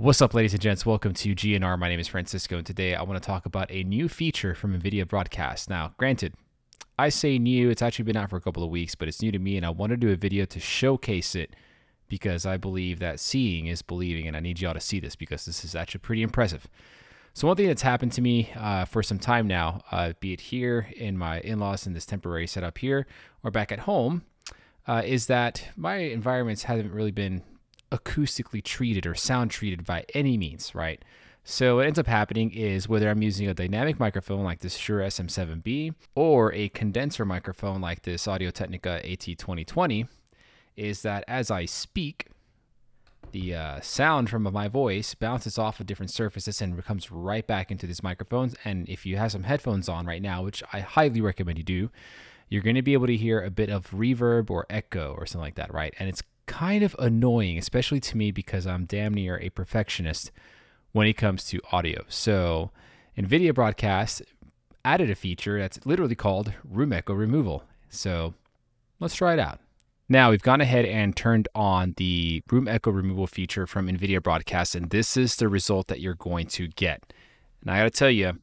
What's up, ladies and gents? Welcome to GNR. My name is Francisco, and today I want to talk about a new feature from NVIDIA Broadcast. Now, granted, I say new, it's actually been out for a couple of weeks, but it's new to me, and I want to do a video to showcase it because I believe that seeing is believing, and I need y'all to see this because this is actually pretty impressive. So, one thing that's happened to me uh, for some time now, uh, be it here in my in laws in this temporary setup here or back at home, uh, is that my environments haven't really been acoustically treated or sound treated by any means, right? So what ends up happening is whether I'm using a dynamic microphone like this Shure SM7B or a condenser microphone like this Audio-Technica AT2020 is that as I speak, the uh, sound from my voice bounces off of different surfaces and comes right back into these microphones. And if you have some headphones on right now, which I highly recommend you do, you're going to be able to hear a bit of reverb or echo or something like that, right? And it's kind of annoying, especially to me because I'm damn near a perfectionist when it comes to audio. So, NVIDIA Broadcast added a feature that's literally called room echo removal. So, let's try it out. Now, we've gone ahead and turned on the room echo removal feature from NVIDIA Broadcast, and this is the result that you're going to get. And I gotta tell you,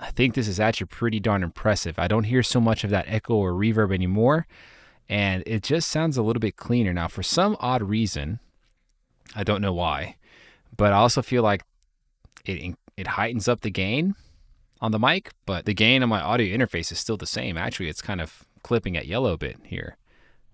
I think this is actually pretty darn impressive. I don't hear so much of that echo or reverb anymore and it just sounds a little bit cleaner. Now, for some odd reason, I don't know why, but I also feel like it it heightens up the gain on the mic, but the gain on my audio interface is still the same. Actually, it's kind of clipping at yellow a bit here,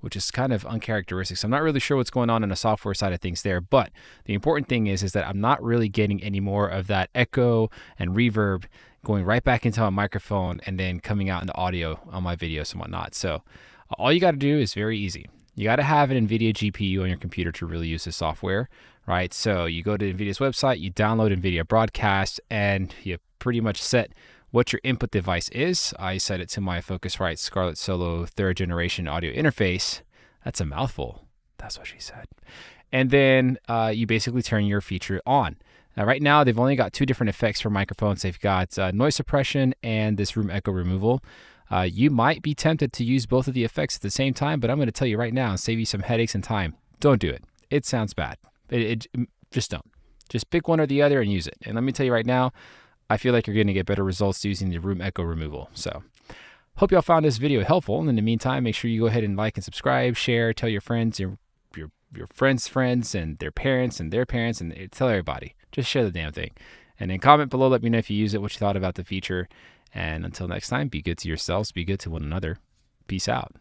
which is kind of uncharacteristic. So I'm not really sure what's going on in the software side of things there, but the important thing is is that I'm not really getting any more of that echo and reverb going right back into my microphone and then coming out into audio on my videos and whatnot. So all you got to do is very easy. You got to have an NVIDIA GPU on your computer to really use this software, right? So you go to NVIDIA's website, you download NVIDIA Broadcast, and you pretty much set what your input device is. I set it to my Focusrite Scarlett Solo third generation audio interface. That's a mouthful. That's what she said. And then uh, you basically turn your feature on. Now, right now, they've only got two different effects for microphones. They've got uh, noise suppression and this room echo removal. Uh, you might be tempted to use both of the effects at the same time, but I'm going to tell you right now and save you some headaches and time. Don't do it. It sounds bad. It, it, just don't. Just pick one or the other and use it. And let me tell you right now, I feel like you're going to get better results using the room echo removal. So, hope y'all found this video helpful. And in the meantime, make sure you go ahead and like and subscribe, share, tell your friends, your your your friends' friends, and their parents, and their parents, and eh, tell everybody. Just share the damn thing. And then comment below, let me know if you use it, what you thought about the feature. And until next time, be good to yourselves, be good to one another. Peace out.